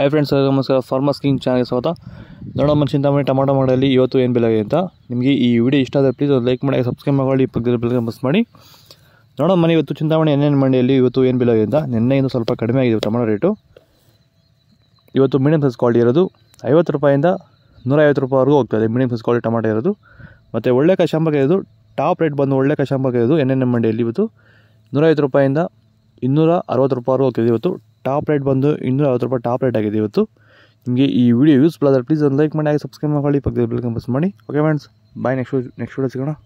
high friends ನಮಸ್ಕಾರ farmers king ಚಾನಲ್ಗೆ ಸ್ವಾಗತ ನೋಡೋಣ ಚಿಂತಾಮಣಿ ಟೊಮೊಟೊ ಮಾಡಲಿ ಇವತ್ತು ಏನು ಬೆಲೆ ಅಂತ ನಿಮಗೆ ಈ ವಿಡಿಯೋ ಇಷ್ಟ ಆದರೆ ಪ್ಲೀಸ್ ಲೈಕ್ ಮಾಡಿ ಸಬ್ಸ್ಕ್ರೈಬ್ ಮಾಡಿ ಇಪ್ಪತ್ತು ಬೆಲೆ ಮಸ್ ಮಾಡಿ ನೋಡೋ ಮನೆ ಇವತ್ತು ಚಿಂತಾಮಣಿ ಎಣ್ಣೆನ ಮಂಡಿಯಲ್ಲಿ ಇವತ್ತು ಏನು ಬೆಲೆ ಅಂತ ಇಂದು ಸ್ವಲ್ಪ ಕಡಿಮೆ ಆಗಿದೆ ಟೊಮೊಟೊ ರೇಟು ಇವತ್ತು ಮೀಡಿಯಮ್ ಸೈಜ್ ಕ್ವಾಲಿಟಿ ಇರೋದು ಐವತ್ತು ರೂಪಾಯಿಂದ ಐವತ್ತು ರೂಪಾಯಿವರೆಗೂ ಹೋಗ್ತದೆ ಮೀಡಿಯಂ ಸೈಜ್ ಕ್ವಾಲಿಟಿ ಟೊಮೊಟೊ ಇರೋದು ಮತ್ತು ಒಳ್ಳೆ ಕಶಾಂಬಕ್ಕೆ ಇರೋದು ಟಾಪ್ ರೇಟ್ ಬಂದು ಒಳ್ಳೆ ಕಶಾಂಬಕ್ಕೆ ಇರೋದು ಎಮ್ ಮಂಡಿಯಲ್ಲಿ ಇವತ್ತು ನೂರೈವತ್ತು ರೂಪಾಯಿಂದ ಇನ್ನೂರ ಅರವತ್ತು ರೂಪಾಯಿವರೆಗೂ ಹೋಗ್ತದೆ ಇವತ್ತು ಟಾಪ್ ರೇಟ್ ಬಂದು ಇನ್ನೂರ ಐವತ್ತು ರೂಪಾಯಿ ಟಾಪ್ ರೇಟ್ ಆಗಿದೆ ಇವತ್ತು ನಿಮಗೆ ಈ ವಿಡಿಯೋ ಯೂಸ್ಫುಲ್ ಆದರೆ ಪ್ಲೀಸ್ ಒಂದು ಲೈಕ್ ಮಾಡಿ ಹಾಗೆ ಸಬ್ಸ್ಕ್ರೈಬ್ ಮಾಡಿ ಪಕ್ಕದಲ್ಲಿ ಬೆಲ್ ಕಂಪಸ್ ಮಾಡಿ okay friends bye next next video ಸಿಗೋಣ